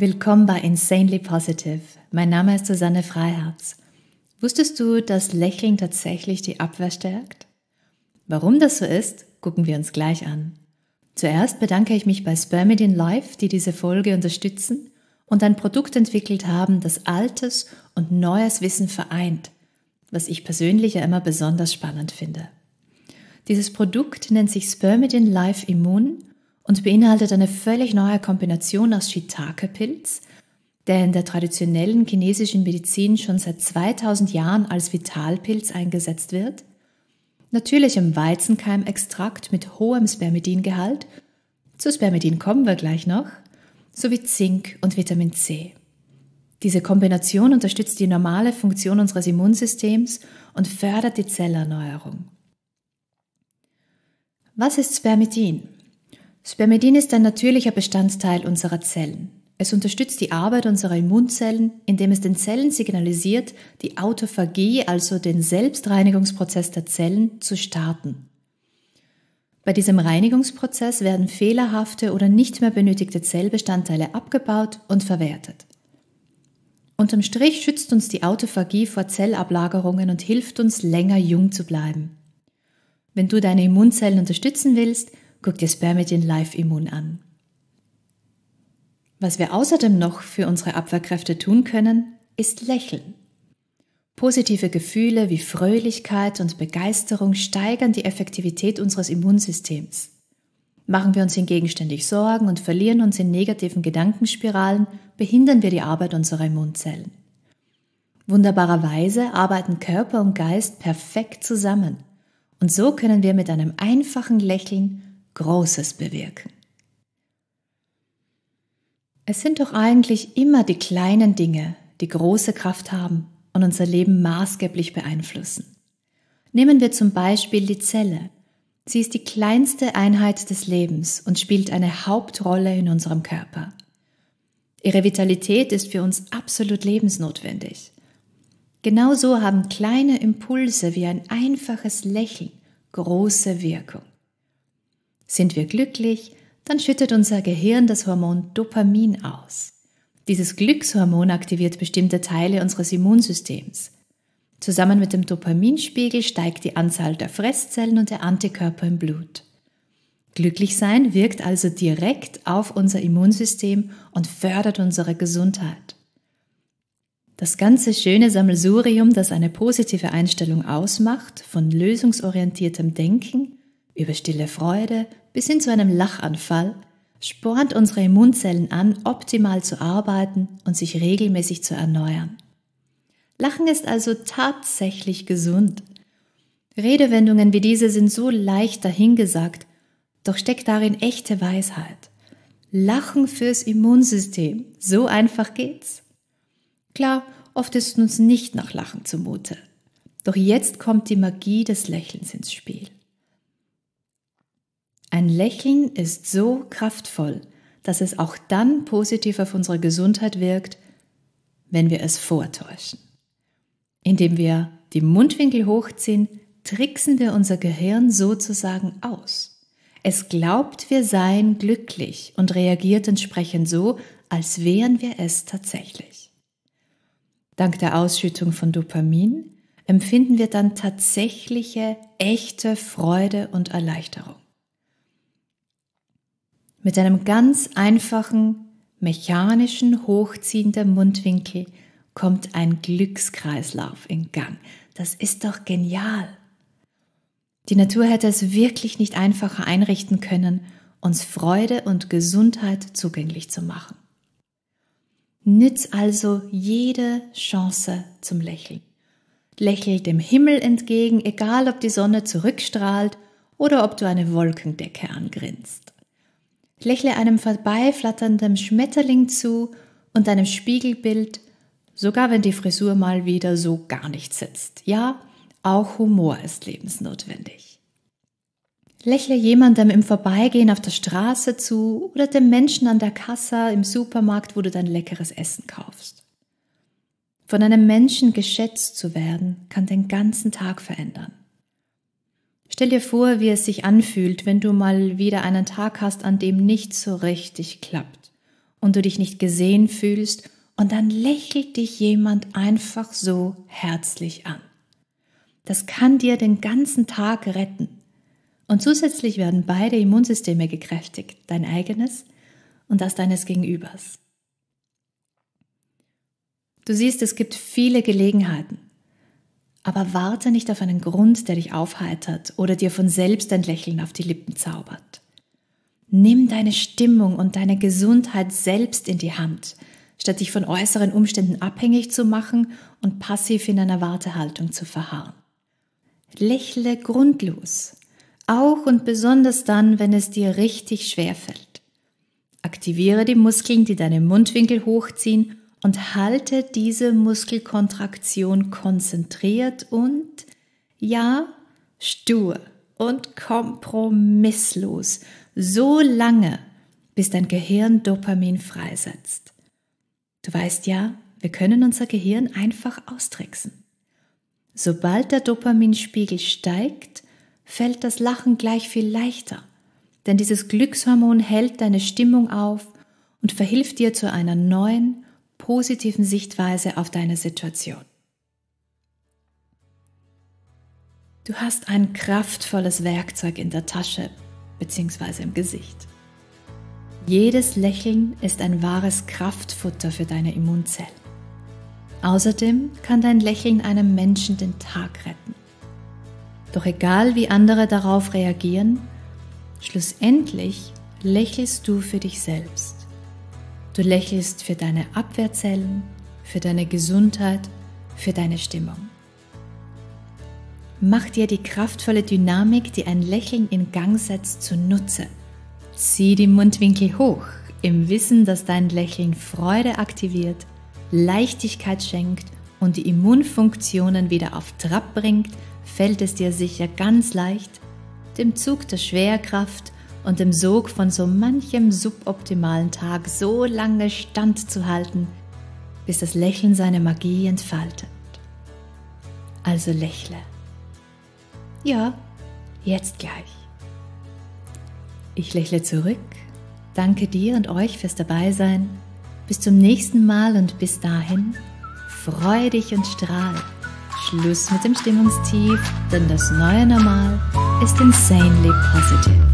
Willkommen bei Insanely Positive. Mein Name ist Susanne Freiherz. Wusstest du, dass Lächeln tatsächlich die Abwehr stärkt? Warum das so ist, gucken wir uns gleich an. Zuerst bedanke ich mich bei Spermidin Life, die diese Folge unterstützen und ein Produkt entwickelt haben, das altes und neues Wissen vereint, was ich persönlich ja immer besonders spannend finde. Dieses Produkt nennt sich Spermidin Life Immun und beinhaltet eine völlig neue Kombination aus Shiitake-Pilz, der in der traditionellen chinesischen Medizin schon seit 2000 Jahren als Vitalpilz eingesetzt wird, natürlichem Weizenkeimextrakt mit hohem Spermidingehalt, zu Spermidin kommen wir gleich noch, sowie Zink und Vitamin C. Diese Kombination unterstützt die normale Funktion unseres Immunsystems und fördert die Zellerneuerung. Was ist Spermidin? Spermidin ist ein natürlicher Bestandteil unserer Zellen. Es unterstützt die Arbeit unserer Immunzellen, indem es den Zellen signalisiert, die Autophagie, also den Selbstreinigungsprozess der Zellen, zu starten. Bei diesem Reinigungsprozess werden fehlerhafte oder nicht mehr benötigte Zellbestandteile abgebaut und verwertet. Unterm Strich schützt uns die Autophagie vor Zellablagerungen und hilft uns länger jung zu bleiben. Wenn du deine Immunzellen unterstützen willst, Guck dir Spermidin Live Immun an. Was wir außerdem noch für unsere Abwehrkräfte tun können, ist lächeln. Positive Gefühle wie Fröhlichkeit und Begeisterung steigern die Effektivität unseres Immunsystems. Machen wir uns hingegen ständig Sorgen und verlieren uns in negativen Gedankenspiralen, behindern wir die Arbeit unserer Immunzellen. Wunderbarerweise arbeiten Körper und Geist perfekt zusammen. Und so können wir mit einem einfachen Lächeln Großes bewirken. Es sind doch eigentlich immer die kleinen Dinge, die große Kraft haben und unser Leben maßgeblich beeinflussen. Nehmen wir zum Beispiel die Zelle. Sie ist die kleinste Einheit des Lebens und spielt eine Hauptrolle in unserem Körper. Ihre Vitalität ist für uns absolut lebensnotwendig. Genauso haben kleine Impulse wie ein einfaches Lächeln große Wirkung. Sind wir glücklich, dann schüttet unser Gehirn das Hormon Dopamin aus. Dieses Glückshormon aktiviert bestimmte Teile unseres Immunsystems. Zusammen mit dem Dopaminspiegel steigt die Anzahl der Fresszellen und der Antikörper im Blut. Glücklich sein wirkt also direkt auf unser Immunsystem und fördert unsere Gesundheit. Das ganze schöne Sammelsurium, das eine positive Einstellung ausmacht, von lösungsorientiertem Denken über stille Freude bis hin zu einem Lachanfall spornt unsere Immunzellen an, optimal zu arbeiten und sich regelmäßig zu erneuern. Lachen ist also tatsächlich gesund. Redewendungen wie diese sind so leicht dahingesagt, doch steckt darin echte Weisheit. Lachen fürs Immunsystem, so einfach geht's. Klar, oft ist uns nicht nach Lachen zumute. Doch jetzt kommt die Magie des Lächelns ins Spiel. Ein Lächeln ist so kraftvoll, dass es auch dann positiv auf unsere Gesundheit wirkt, wenn wir es vortäuschen. Indem wir die Mundwinkel hochziehen, tricksen wir unser Gehirn sozusagen aus. Es glaubt, wir seien glücklich und reagiert entsprechend so, als wären wir es tatsächlich. Dank der Ausschüttung von Dopamin empfinden wir dann tatsächliche, echte Freude und Erleichterung mit einem ganz einfachen, mechanischen Hochziehen der Mundwinkel kommt ein Glückskreislauf in Gang. Das ist doch genial. Die Natur hätte es wirklich nicht einfacher einrichten können, uns Freude und Gesundheit zugänglich zu machen. Nütz also jede Chance zum Lächeln. Lächel dem Himmel entgegen, egal ob die Sonne zurückstrahlt oder ob du eine Wolkendecke angrinst lächle einem vorbeiflatternden Schmetterling zu und einem Spiegelbild, sogar wenn die Frisur mal wieder so gar nicht sitzt. Ja, auch Humor ist lebensnotwendig. Lächle jemandem im Vorbeigehen auf der Straße zu oder dem Menschen an der Kasse im Supermarkt, wo du dein leckeres Essen kaufst. Von einem Menschen geschätzt zu werden, kann den ganzen Tag verändern. Stell dir vor, wie es sich anfühlt, wenn du mal wieder einen Tag hast, an dem nichts so richtig klappt und du dich nicht gesehen fühlst und dann lächelt dich jemand einfach so herzlich an. Das kann dir den ganzen Tag retten. Und zusätzlich werden beide Immunsysteme gekräftigt, dein eigenes und das deines Gegenübers. Du siehst, es gibt viele Gelegenheiten, aber warte nicht auf einen Grund, der dich aufheitert oder dir von selbst ein Lächeln auf die Lippen zaubert. Nimm deine Stimmung und deine Gesundheit selbst in die Hand, statt dich von äußeren Umständen abhängig zu machen und passiv in einer Wartehaltung zu verharren. Lächle grundlos, auch und besonders dann, wenn es dir richtig schwerfällt. Aktiviere die Muskeln, die deine Mundwinkel hochziehen und halte diese Muskelkontraktion konzentriert und ja, stur und kompromisslos, so lange, bis dein Gehirn Dopamin freisetzt. Du weißt ja, wir können unser Gehirn einfach austricksen. Sobald der Dopaminspiegel steigt, fällt das Lachen gleich viel leichter, denn dieses Glückshormon hält deine Stimmung auf und verhilft dir zu einer neuen positiven Sichtweise auf deine Situation. Du hast ein kraftvolles Werkzeug in der Tasche bzw. im Gesicht. Jedes Lächeln ist ein wahres Kraftfutter für deine Immunzellen. Außerdem kann dein Lächeln einem Menschen den Tag retten. Doch egal wie andere darauf reagieren, schlussendlich lächelst du für dich selbst. Du lächelst für deine Abwehrzellen, für deine Gesundheit, für deine Stimmung. Mach dir die kraftvolle Dynamik, die ein Lächeln in Gang setzt, zunutze. Zieh die Mundwinkel hoch, im Wissen, dass dein Lächeln Freude aktiviert, Leichtigkeit schenkt und die Immunfunktionen wieder auf Trab bringt, fällt es dir sicher ganz leicht, dem Zug der Schwerkraft und im Sog von so manchem suboptimalen Tag so lange standzuhalten, bis das Lächeln seine Magie entfaltet. Also lächle. Ja, jetzt gleich. Ich lächle zurück, danke dir und euch fürs Dabeisein. Bis zum nächsten Mal und bis dahin, freu dich und strahl. Schluss mit dem Stimmungstief, denn das neue Normal ist insanely positive.